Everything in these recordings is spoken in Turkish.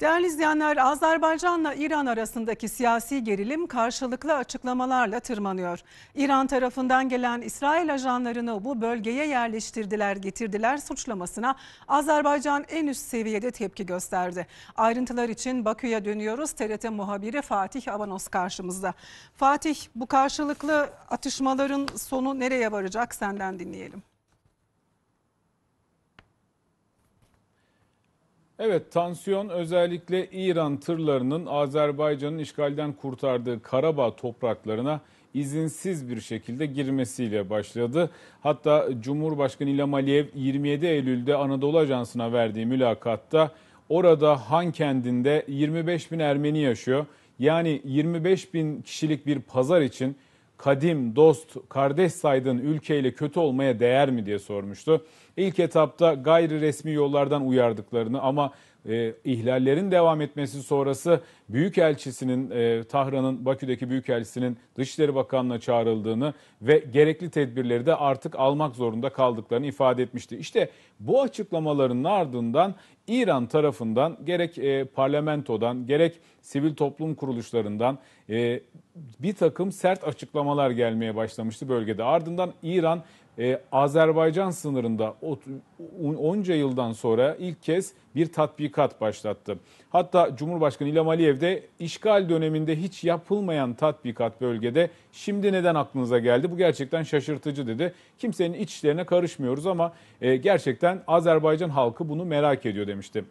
Değerli izleyenler, Azerbaycan'la İran arasındaki siyasi gerilim karşılıklı açıklamalarla tırmanıyor. İran tarafından gelen İsrail ajanlarını bu bölgeye yerleştirdiler, getirdiler suçlamasına Azerbaycan en üst seviyede tepki gösterdi. Ayrıntılar için Bakü'ye dönüyoruz. TRT muhabiri Fatih Abanos karşımızda. Fatih, bu karşılıklı atışmaların sonu nereye varacak? Senden dinleyelim. Evet tansiyon özellikle İran tırlarının Azerbaycan'ın işgalden kurtardığı Karabağ topraklarına izinsiz bir şekilde girmesiyle başladı. Hatta Cumhurbaşkanı İlham Aliyev 27 Eylül'de Anadolu Ajansı'na verdiği mülakatta orada Han kendinde 25 bin Ermeni yaşıyor. Yani 25 bin kişilik bir pazar için kadim, dost, kardeş saydığın ülkeyle kötü olmaya değer mi diye sormuştu. İlk etapta gayri resmi yollardan uyardıklarını ama e, ihlallerin devam etmesi sonrası Büyükelçisinin e, Tahran'ın Bakü'deki Büyükelçisinin Dışişleri Bakanlığı'na çağrıldığını ve gerekli tedbirleri de artık almak zorunda kaldıklarını ifade etmişti. İşte bu açıklamaların ardından İran tarafından gerek e, parlamentodan gerek sivil toplum kuruluşlarından e, bir takım sert açıklamalar gelmeye başlamıştı bölgede. Ardından İran e, Azerbaycan sınırında onca yıldan sonra ilk kez bir tatbikat başlattı. Hatta Cumhurbaşkanı İlham Aliyev de işgal döneminde hiç yapılmayan tatbikat bölgede şimdi neden aklınıza geldi? Bu gerçekten şaşırtıcı dedi. Kimsenin iç işlerine karışmıyoruz ama e, gerçekten Azerbaycan halkı bunu merak ediyor demişti.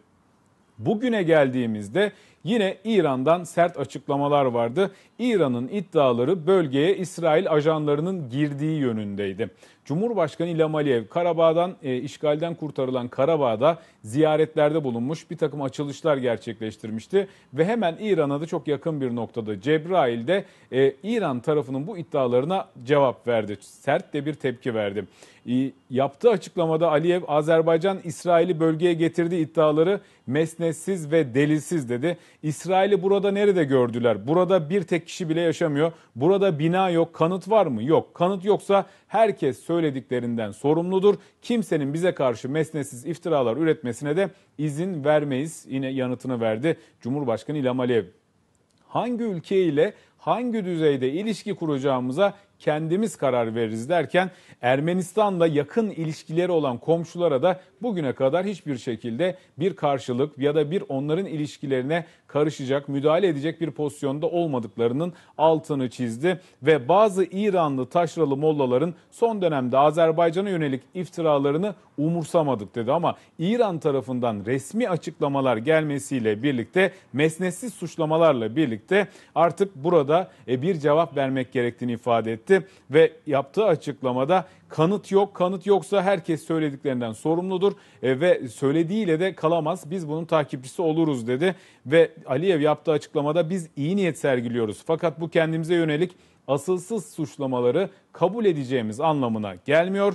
Bugüne geldiğimizde yine İran'dan sert açıklamalar vardı. İran'ın iddiaları bölgeye İsrail ajanlarının girdiği yönündeydi. Cumhurbaşkanı İlham Aliyev Karabağ'dan e, işgalden kurtarılan Karabağ'da ziyaretlerde bulunmuş bir takım açılışlar gerçekleştirmişti ve hemen İran'a da çok yakın bir noktada Cebrail'de e, İran tarafının bu iddialarına cevap verdi. Sert de bir tepki verdi. E, yaptığı açıklamada Aliyev Azerbaycan İsrail'i bölgeye getirdiği iddiaları mesne fitnessiz ve delilsiz dedi. İsrail'i burada nerede gördüler? Burada bir tek kişi bile yaşamıyor. Burada bina yok. Kanıt var mı? Yok. Kanıt yoksa herkes söylediklerinden sorumludur. Kimsenin bize karşı mesnetsiz iftiralar üretmesine de izin vermeyiz. Yine yanıtını verdi Cumhurbaşkanı İlham Aliyev hangi ülke ile hangi düzeyde ilişki kuracağımıza kendimiz karar veririz derken Ermenistan'la yakın ilişkileri olan komşulara da bugüne kadar hiçbir şekilde bir karşılık ya da bir onların ilişkilerine karışacak, müdahale edecek bir pozisyonda olmadıklarının altını çizdi ve bazı İranlı taşralı mollaların son dönemde Azerbaycan'a yönelik iftiralarını umursamadık dedi ama İran tarafından resmi açıklamalar gelmesiyle birlikte mesnetsiz suçlamalarla birlikte artık burada e, bir cevap vermek gerektiğini ifade etti etti ve yaptığı açıklamada kanıt yok, kanıt yoksa herkes söylediklerinden sorumludur e, ve söylediğiyle de kalamaz. Biz bunun takipçisi oluruz dedi ve Aliyev yaptığı açıklamada biz iyi niyet sergiliyoruz. Fakat bu kendimize yönelik asılsız suçlamaları kabul edeceğimiz anlamına gelmiyor.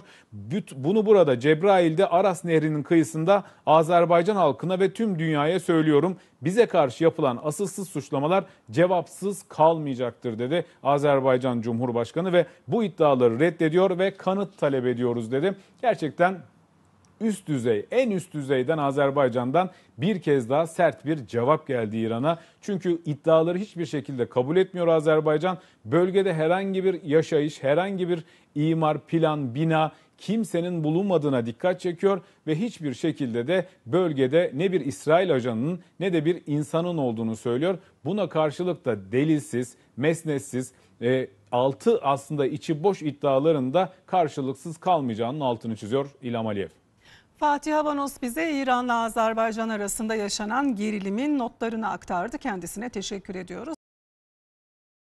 Bunu burada Cebrail'de Aras Nehri'nin kıyısında Azerbaycan halkına ve tüm dünyaya söylüyorum. Bize karşı yapılan asılsız suçlamalar cevapsız kalmayacaktır dedi Azerbaycan Cumhurbaşkanı ve bu iddiaları reddediyor ve kanıt talep ediyoruz dedi. Gerçekten üst düzey, en üst düzeyden Azerbaycan'dan bir kez daha sert bir cevap geldi İran'a. Çünkü iddiaları hiçbir şekilde kabul etmiyor Azerbaycan. Bölgede herhangi bir yaşayış, herhangi bir imar, plan, bina kimsenin bulunmadığına dikkat çekiyor ve hiçbir şekilde de bölgede ne bir İsrail ajanının ne de bir insanın olduğunu söylüyor. Buna karşılık da delilsiz, mesnetsiz, e, altı aslında içi boş iddialarında karşılıksız kalmayacağının altını çiziyor İlham Aliyev. Fatih Havanos bize İran'la Azerbaycan arasında yaşanan gerilimin notlarını aktardı. Kendisine teşekkür ediyoruz.